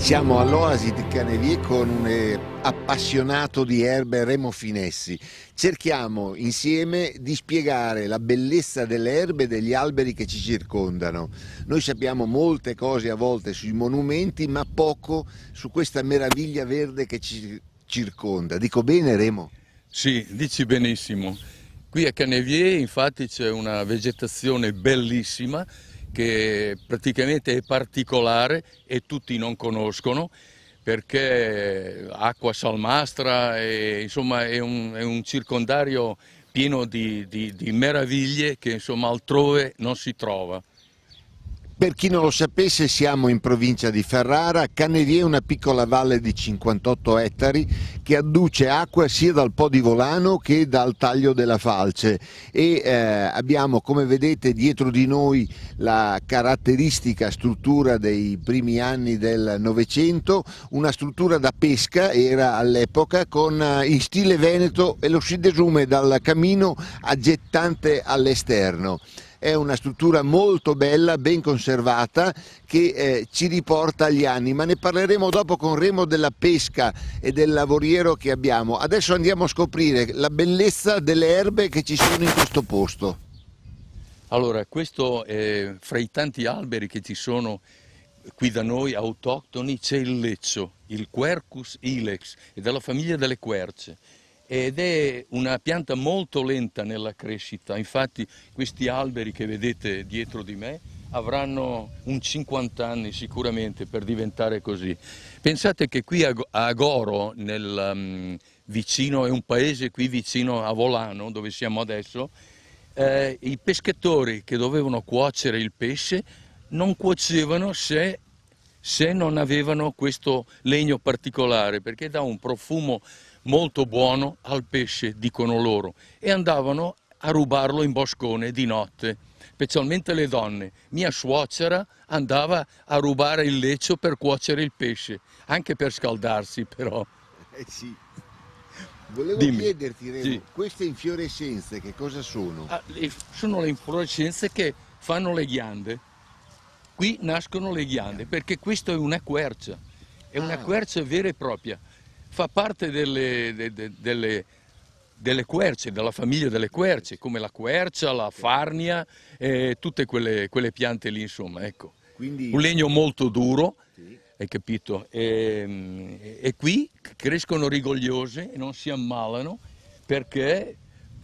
Siamo all'Oasi di Canevie con un eh, appassionato di erbe Remo Finessi. Cerchiamo insieme di spiegare la bellezza delle erbe e degli alberi che ci circondano. Noi sappiamo molte cose a volte sui monumenti, ma poco su questa meraviglia verde che ci circonda. Dico bene Remo? Sì, dici benissimo. Qui a Canevier infatti c'è una vegetazione bellissima che praticamente è particolare e tutti non conoscono perché acqua salmastra, e, insomma è un, è un, circondario pieno di, di, di meraviglie che insomma altrove non si trova. Per chi non lo sapesse siamo in provincia di Ferrara, Canevie è una piccola valle di 58 ettari che adduce acqua sia dal Po di Volano che dal taglio della Falce e eh, abbiamo come vedete dietro di noi la caratteristica struttura dei primi anni del Novecento, una struttura da pesca era all'epoca con eh, in stile veneto e lo si desume dal camino aggettante all'esterno è una struttura molto bella, ben conservata, che eh, ci riporta agli anni, ma ne parleremo dopo con Remo della pesca e del lavoriero che abbiamo. Adesso andiamo a scoprire la bellezza delle erbe che ci sono in questo posto. Allora, questo è, fra i tanti alberi che ci sono qui da noi autoctoni c'è il leccio, il Quercus ilex, è della famiglia delle querce ed è una pianta molto lenta nella crescita, infatti questi alberi che vedete dietro di me avranno un 50 anni sicuramente per diventare così. Pensate che qui a Goro, nel, um, vicino, è un paese qui vicino a Volano, dove siamo adesso, eh, i pescatori che dovevano cuocere il pesce non cuocevano se se non avevano questo legno particolare perché dà un profumo molto buono al pesce, dicono loro, e andavano a rubarlo in boscone di notte, specialmente le donne. Mia suocera andava a rubare il leccio per cuocere il pesce, anche per scaldarsi però. Eh sì. Volevo Dimmi. chiederti, Remo, sì. queste infiorescenze che cosa sono? Ah, sono le infiorescenze che fanno le ghiande. Qui nascono le ghiande, perché questa è una quercia, è una ah. quercia vera e propria, fa parte delle, de, de, delle, delle querce, della famiglia delle querce, come la quercia, la farnia, e tutte quelle, quelle, piante lì, insomma, ecco. Quindi... Un legno molto duro, sì. hai capito? E, ehm, e, qui crescono rigogliose e non si ammalano perché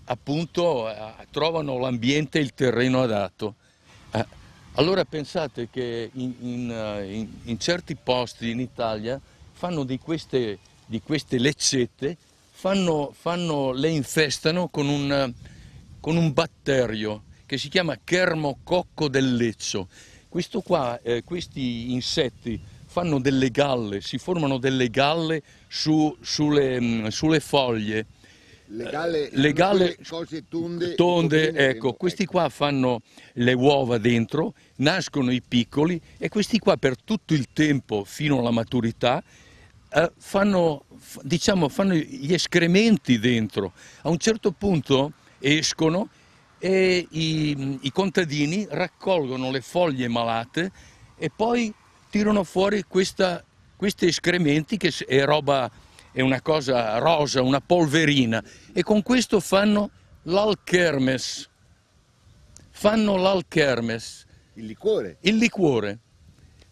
appunto trovano l'ambiente e il terreno adatto. Ah, allora pensate che in, in, eh, in, in certi posti in Italia fanno di queste, di queste leccette, fanno, fanno, le infestano con un, con un, batterio che si chiama chermococco del leccio. Qua, eh, questi insetti fanno delle galle, si formano delle galle su, sulle, mm, sulle foglie legale, eh, legale tonde, tonde ecco, questi ecco. qua fanno le uova dentro, nascono i piccoli e questi qua per tutto il tempo fino alla maturità eh, fanno, diciamo, fanno gli escrementi dentro. A un certo punto escono e i, i contadini raccolgono le foglie malate e poi tirano fuori questa, questi escrementi che è roba è una cosa rosa, una polverina, e con questo fanno l'alchermes. Fanno l'alchermes. Il liquore. Il liquore.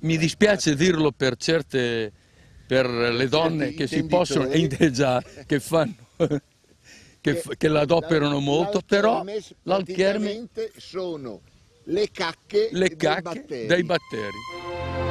Mi dispiace dirlo per certe, per le donne che si possono, già, che fanno, che, che l'adoperano molto, però l'alchermes sono le cacche, le cacche dei batteri. Dei batteri.